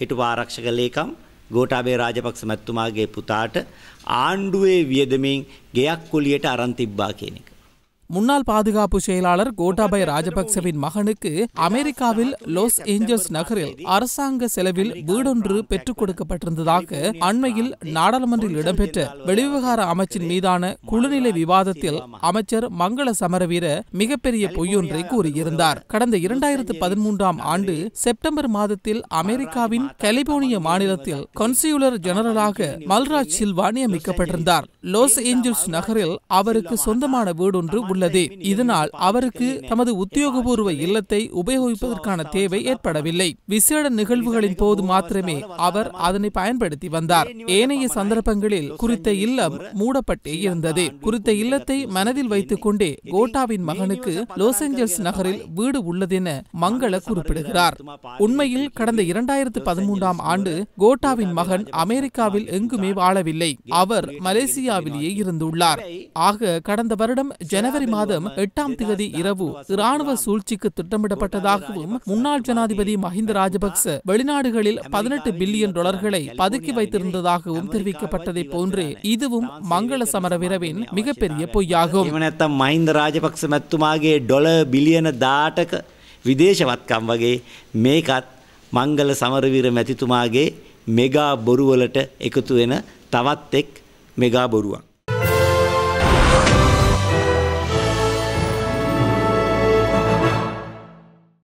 හිටපු ආරක්ෂක ලේකම් ගෝඨාභය රාජපක්ෂ මැතිතුමාගේ පුතාට ආණ්ඩුවේ වියදමින් ගෙයක් කුලියට අරන් තිබ්බා කියන එක. முன்னாள் பாதுகாப்பு செயலாளர் கோட்டாபய ராஜபக்சவின் மகனுக்கு அமெரிக்காவில் லாஸ் ஏஞ்சல்ஸ் நகரில் அரசாங்க செலவில் வீடொன்று பெற்றுக் கொடுக்கப்பட்டிருந்ததாக அண்மையில் நாடாளுமன்றில் இடம்பெற்ற வெளிவிவகார அமைச்சின் மீதான குழுநிலை விவாதத்தில் அமைச்சர் மங்கள சமரவீர மிகப்பெரிய பொய்யொன்றை கூறியிருந்தார் கடந்த இரண்டாயிரத்து பதிமூன்றாம் ஆண்டு செப்டம்பர் மாதத்தில் அமெரிக்காவின் கலிபோர்னிய மாநிலத்தில் கன்சியூலர் ஜெனரலாக மல்ராஜ் சில்வா நியமிக்கப்பட்டிருந்தார் லாஸ் ஏஞ்சல்ஸ் நகரில் அவருக்கு சொந்தமான வீடொன்று உள்ளது இதனால் அவருக்கு தமது உத்தியோகபூர்வ இல்லத்தை உபயோகிப்பதற்கான தேவை ஏற்படவில்லை விசேட நிகழ்வுகளின் போது மாத்திரமே அவர் அதனை பயன்படுத்தி வந்தார் ஏனைய சந்தர்ப்பங்களில் குறித்த இல்லம் மூடப்பட்டே இருந்தது குறித்த இல்லத்தை மனதில் வைத்துக் கொண்டே கோட்டாவின் மகனுக்கு லாஸ் ஏஞ்சல்ஸ் நகரில் வீடு உள்ளதென மங்கள குறிப்பிடுகிறார் உண்மையில் கடந்த இரண்டாயிரத்து பதிமூன்றாம் ஆண்டு கோட்டாவின் மகன் அமெரிக்காவில் எங்குமே வாழவில்லை அவர் மலேசியாவிலேயே இருந்துள்ளார் ஆக கடந்த வருடம் ஜனவரி ஜனவரி மாதம் எட்டாம் தேதி இரவு இராணுவ சூழ்ச்சிக்கு திட்டமிடப்பட்டதாகவும் முன்னாள் ஜனாதிபதி மஹிந்த ராஜபக்ச வெளிநாடுகளில் பதினெட்டு பில்லியன் டாலர்களை பதுக்கி வைத்திருந்ததாகவும் தெரிவிக்கப்பட்டதை போன்றே இதுவும் மங்கள சமரவீரவின் மிகப்பெரிய பொய்யாகும் මහින්ද රාජපක්ෂ මැත්තුමාගේ ඩොල බිලියන දාටක විදේශවත්කම් වගේ මේකත් මංගල සමරවීර මැතිතුමාගේ මෙගා බොරුවලට එකතු වෙන තවත් එක් මෙගා බොරුවක්.